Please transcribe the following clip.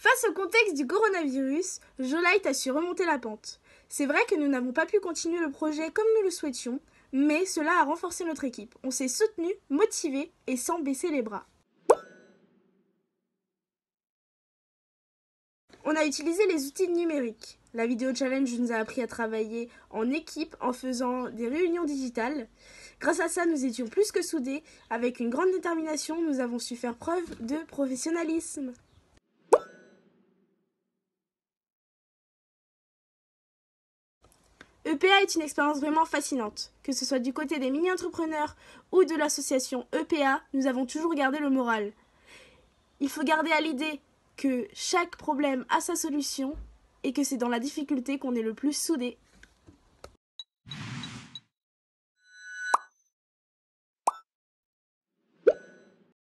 Face au contexte du coronavirus, Jolite a su remonter la pente. C'est vrai que nous n'avons pas pu continuer le projet comme nous le souhaitions, mais cela a renforcé notre équipe. On s'est soutenus, motivé et sans baisser les bras. On a utilisé les outils numériques. La vidéo challenge nous a appris à travailler en équipe en faisant des réunions digitales. Grâce à ça, nous étions plus que soudés. Avec une grande détermination, nous avons su faire preuve de professionnalisme. EPA est une expérience vraiment fascinante. Que ce soit du côté des mini-entrepreneurs ou de l'association EPA, nous avons toujours gardé le moral. Il faut garder à l'idée que chaque problème a sa solution et que c'est dans la difficulté qu'on est le plus soudé